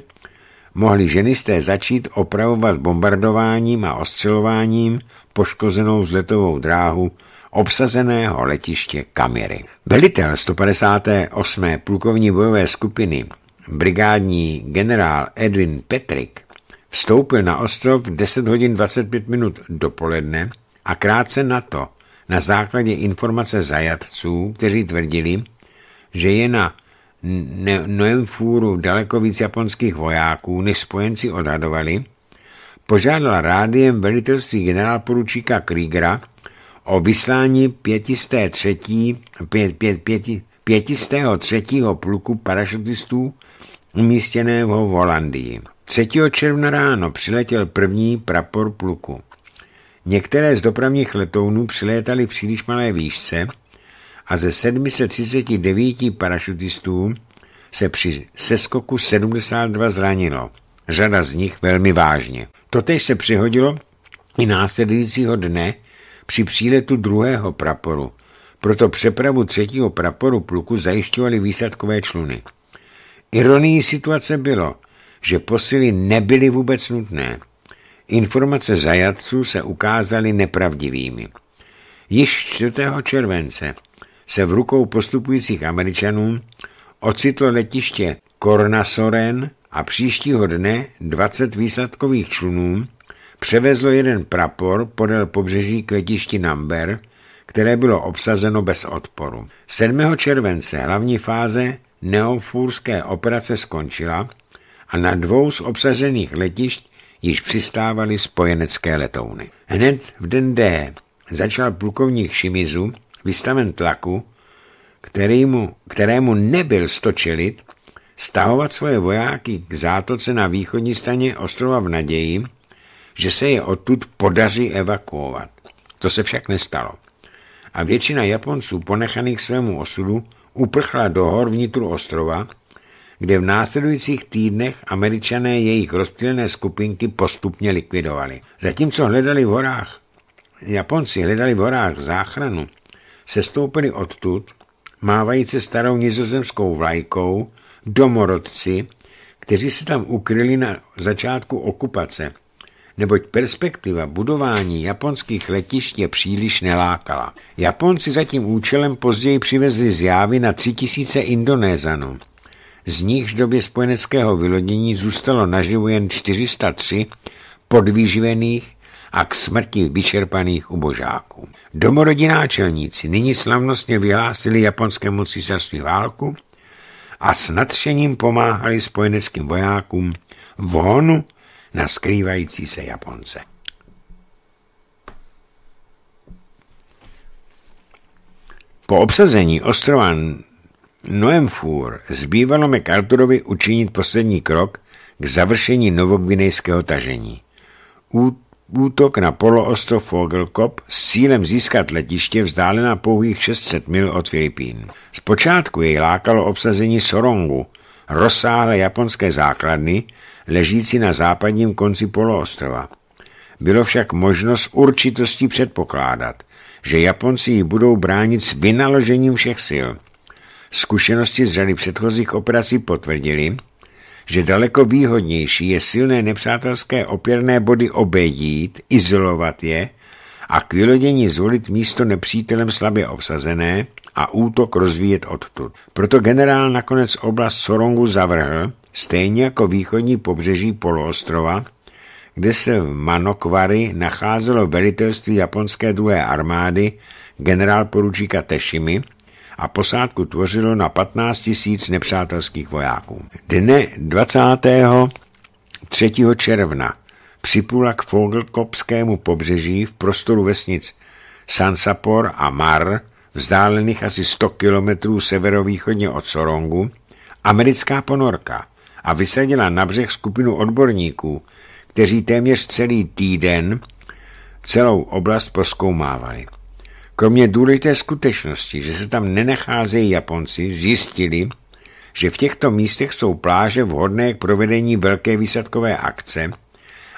mohli ženisté začít opravovat bombardováním a ostřelováním poškozenou vzletovou dráhu obsazeného letiště Kamiry. Velitel 158. plukovní bojové skupiny, brigádní generál Edwin Petrik, vstoupil na ostrov v 10 hodin 25 minut dopoledne a krátce na to na základě informace zajatců, kteří tvrdili, že je na Noemfůru daleko víc japonských vojáků, než spojenci odhadovali, požádal rádiem velitelství generálporučíka Kriegera o vyslání 503. 5, 503. pluku parašutistů umístěného v Holandii. 3. června ráno přiletěl první prapor pluku. Některé z dopravních letounů přilétaly v příliš malé výšce, a ze 739 parašutistů se při seskoku 72 zranilo, řada z nich velmi vážně. Totež se přihodilo i následujícího dne při příletu druhého praporu. Proto přepravu třetího praporu pluku zajišťovaly výsadkové čluny. Ironií situace bylo, že posily nebyly vůbec nutné. Informace zajatců se ukázaly nepravdivými. Již 4. července se v rukou postupujících Američanů ocitlo letiště Kornasoren a příštího dne 20 výsadkových člunů převezlo jeden prapor podél pobřeží k letišti Namber, které bylo obsazeno bez odporu. 7. července hlavní fáze neofůrské operace skončila a na dvou z obsazených letišť již přistávaly spojenecké letouny. Hned v den D začal plukovník Šimizu vystaven tlaku, kterému, kterému nebyl stočelit, stahovat svoje vojáky k zátoce na východní straně ostrova v naději, že se je odtud podaří evakuovat. To se však nestalo. A většina Japonců ponechaných svému osudu uprchla do hor vnitru ostrova, kde v následujících týdnech američané jejich rozptýlené skupinky postupně likvidovali. Zatímco hledali v horách, Japonci hledali v horách záchranu, sestoupili odtud, mávající starou nizozemskou vlajkou, domorodci, kteří se tam ukryli na začátku okupace, neboť perspektiva budování japonských letišť je příliš nelákala. Japonci za tím účelem později přivezli z Jávy na 3000 Indonézanů. Z nichž v době spojeneckého vylodění zůstalo naživu jen 403 podvýživených a k smrti vyčerpaných ubožáků. čelníci nyní slavnostně vyhlásili japonskému císařství válku a s nadšením pomáhali spojeneckým vojákům v honu na skrývající se Japonce. Po obsazení ostrova Noemfur zbývalo MacArthurovi učinit poslední krok k završení novogvinejského tažení. Út útok na poloostrov Vogelkop s cílem získat letiště vzdálená pouhých 600 mil od Filipín. Zpočátku jej lákalo obsazení Sorongu, rozsáhlé japonské základny, ležící na západním konci poloostrova. Bylo však možno s určitostí předpokládat, že Japonci ji budou bránit s vynaložením všech sil. Zkušenosti z řady předchozích operací potvrdili, že daleko výhodnější je silné nepřátelské opěrné body obejít, izolovat je a k vylodění zvolit místo nepřítelem slabě obsazené a útok rozvíjet odtud. Proto generál nakonec oblast Sorongu zavrhl, stejně jako východní pobřeží poloostrova, kde se v Manokvary nacházelo velitelství japonské druhé armády generál poručíka Tešimi, a posádku tvořilo na 15 tisíc nepřátelských vojáků. Dne 23. června připlula k Fogelkopskému pobřeží v prostoru vesnic Sansapor a Mar, vzdálených asi 100 kilometrů severovýchodně od Sorongu, americká ponorka a vysadila na břeh skupinu odborníků, kteří téměř celý týden celou oblast poskoumávali. Kromě důležité skutečnosti, že se tam nenacházejí Japonci, zjistili, že v těchto místech jsou pláže vhodné k provedení velké výsadkové akce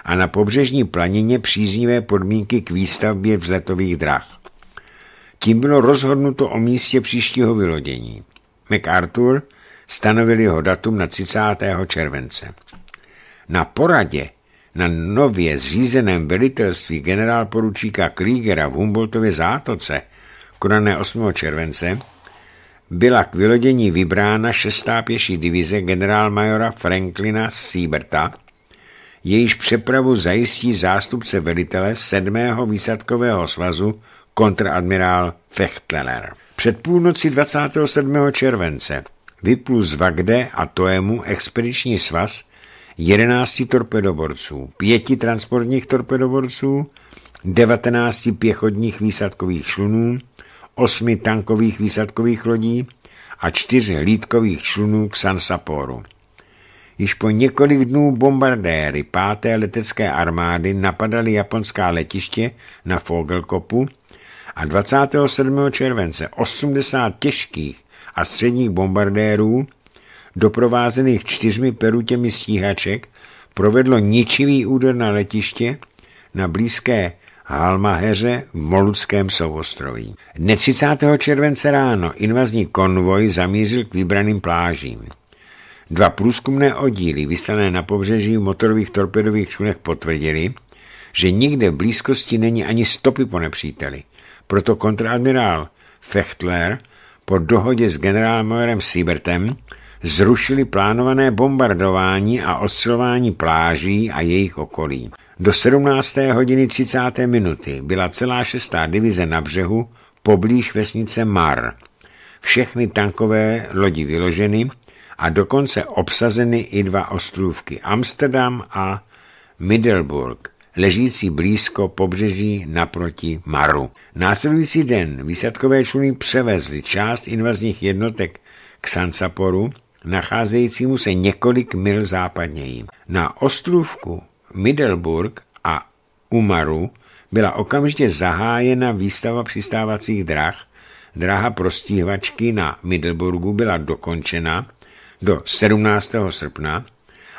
a na pobřežní planině příznivé podmínky k výstavbě vzletových drah. Tím bylo rozhodnuto o místě příštího vylodění. MacArthur stanovil jeho datum na 30. července. Na poradě na nově zřízeném velitelství generálporučíka Kriegera v Humboldtově zátoce, konané 8. července, byla k vylodění vybrána 6. pěší divize generálmajora Franklina Sieberta, jejíž přepravu zajistí zástupce velitele 7. výsadkového svazu kontradmirál Fechtlener. Před půlnoci 27. července vyplul z Vagde a Toemu expediční svaz 11 torpedoborců, 5 transportních torpedoborců, 19 pěchodních výsadkových člunů, 8 tankových výsadkových lodí a 4 lídkových člunů k Sansaporu. Již po několik dnů bombardéry páté letecké armády napadaly japonská letiště na Fogelkopu a 27. července 80 těžkých a středních bombardérů doprovázených čtyřmi perutěmi stíhaček, provedlo ničivý úder na letiště na blízké Halmaheře v Moludském souostroví. Dne 30. července ráno invazní konvoj zamířil k vybraným plážím. Dva průzkumné oddíly vyslané na pobřeží v motorových torpedových člunech potvrdili, že nikde v blízkosti není ani stopy po nepříteli. Proto kontradmirál Fechtler po dohodě s generálmajorem Siebertem zrušili plánované bombardování a osilování pláží a jejich okolí. Do 17. hodiny 30. minuty byla celá šestá divize na břehu poblíž vesnice Mar. Všechny tankové lodi vyloženy a dokonce obsazeny i dva ostrůvky Amsterdam a Middelburg ležící blízko pobřeží naproti Maru. Následující den výsadkové čluny převezly část invazních jednotek k Sansaporu nacházejícímu se několik mil západněji. Na ostrůvku Middelburg a Umaru byla okamžitě zahájena výstava přistávacích drah. Draha pro na Middelburgu byla dokončena do 17. srpna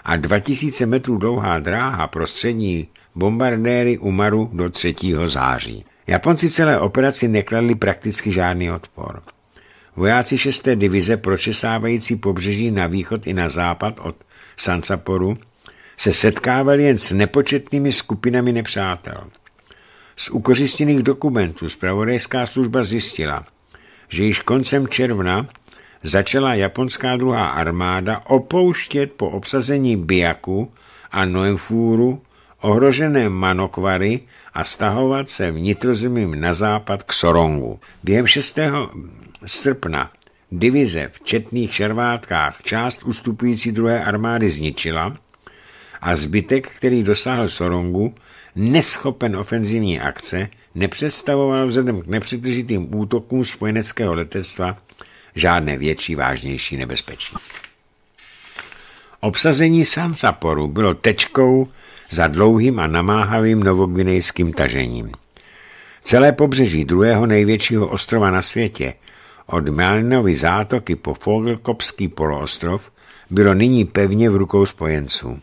a 2000 metrů dlouhá dráha pro střední bombardéry Umaru do 3. září. Japonci celé operaci nekladli prakticky žádný odpor. Vojáci 6. divize pročesávající pobřeží na východ i na západ od Sansaporu se setkávali jen s nepočetnými skupinami nepřátel. Z ukořistěných dokumentů zpravodajská služba zjistila, že již koncem června začala japonská druhá armáda opouštět po obsazení Biaku a Noenfůru ohrožené Manokvary a stahovat se vnitrozemím na západ k Sorongu. Během 6 srpna divize v četných šervátkách část ustupující druhé armády zničila a zbytek, který dosáhl Sorongu, neschopen ofenzivní akce, nepředstavoval vzhledem k nepřetržitým útokům spojeneckého letectva žádné větší, vážnější nebezpečí. Obsazení Sansaporu bylo tečkou za dlouhým a namáhavým novogvinejským tažením. Celé pobřeží druhého největšího ostrova na světě od Melinovy zátoky po Fogelkopský poloostrov bylo nyní pevně v rukou spojenců.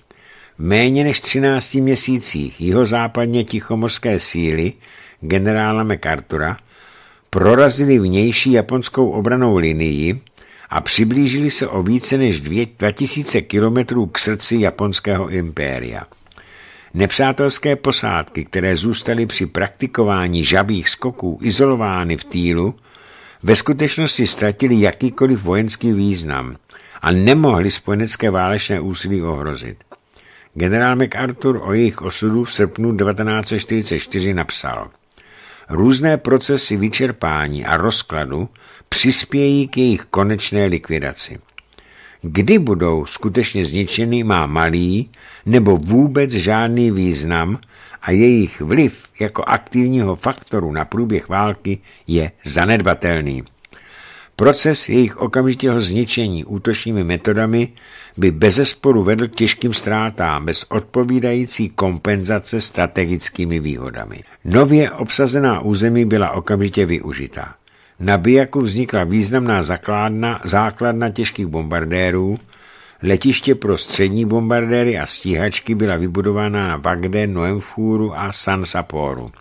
V méně než 13 měsících jihozápadně tichomorské síly generála MacArthura prorazili vnější japonskou obranou linii a přiblížili se o více než 2000 kilometrů k srdci japonského impéria. Nepřátelské posádky, které zůstaly při praktikování žabých skoků izolovány v týlu, ve skutečnosti ztratili jakýkoliv vojenský význam a nemohli spojenecké válečné úsilí ohrozit. Generál MacArthur o jejich osudu v srpnu 1944 napsal Různé procesy vyčerpání a rozkladu přispějí k jejich konečné likvidaci. Kdy budou skutečně zničeny, má malý nebo vůbec žádný význam a jejich vliv jako aktivního faktoru na průběh války je zanedbatelný. Proces jejich okamžitého zničení útočními metodami by bezesporu vedl k těžkým ztrátám bez odpovídající kompenzace strategickými výhodami. Nově obsazená území byla okamžitě využita. Na Bijaku vznikla významná základna, základna těžkých bombardérů, Letiště pro střední bombardéry a stíhačky byla vybudována na Bagde, Noemfůru a Sansaporu.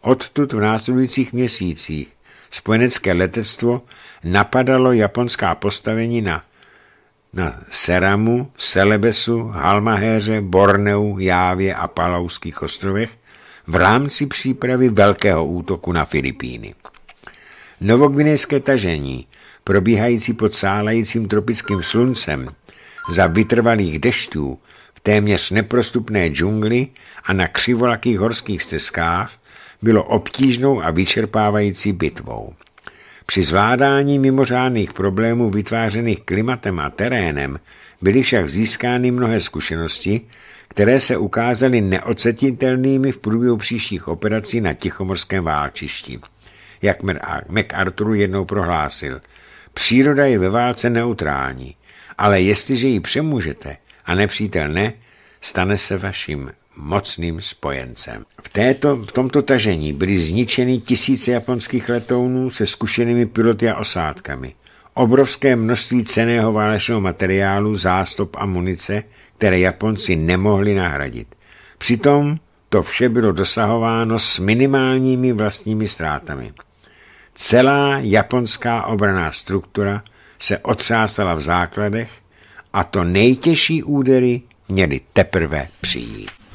Odtud v následujících měsících spojenecké letectvo napadalo japonská postavení na, na Seramu, Selebesu, Halmahéře, Borneu, Jávě a Palauských ostrovech v rámci přípravy velkého útoku na Filipíny. Novogvinejské tažení, probíhající pod sálajícím tropickým sluncem, za vytrvalých dešťů v téměř neprostupné džungli a na křivolakých horských stezkách bylo obtížnou a vyčerpávající bitvou. Při zvládání mimořádných problémů vytvářených klimatem a terénem byly však získány mnohé zkušenosti, které se ukázaly neocetitelnými v průběhu příštích operací na Tichomorském válčišti. Jak MacArthur jednou prohlásil, příroda je ve válce neutrální ale jestliže ji přemůžete a nepřítel ne, stane se vaším mocným spojencem. V, této, v tomto tažení byly zničeny tisíce japonských letounů se zkušenými piloty a osádkami. Obrovské množství ceného válečného materiálu, zástup a munice, které Japonci nemohli nahradit. Přitom to vše bylo dosahováno s minimálními vlastními ztrátami. Celá japonská obraná struktura – se otřásala v základech a to nejtěžší údery měly teprve přijít.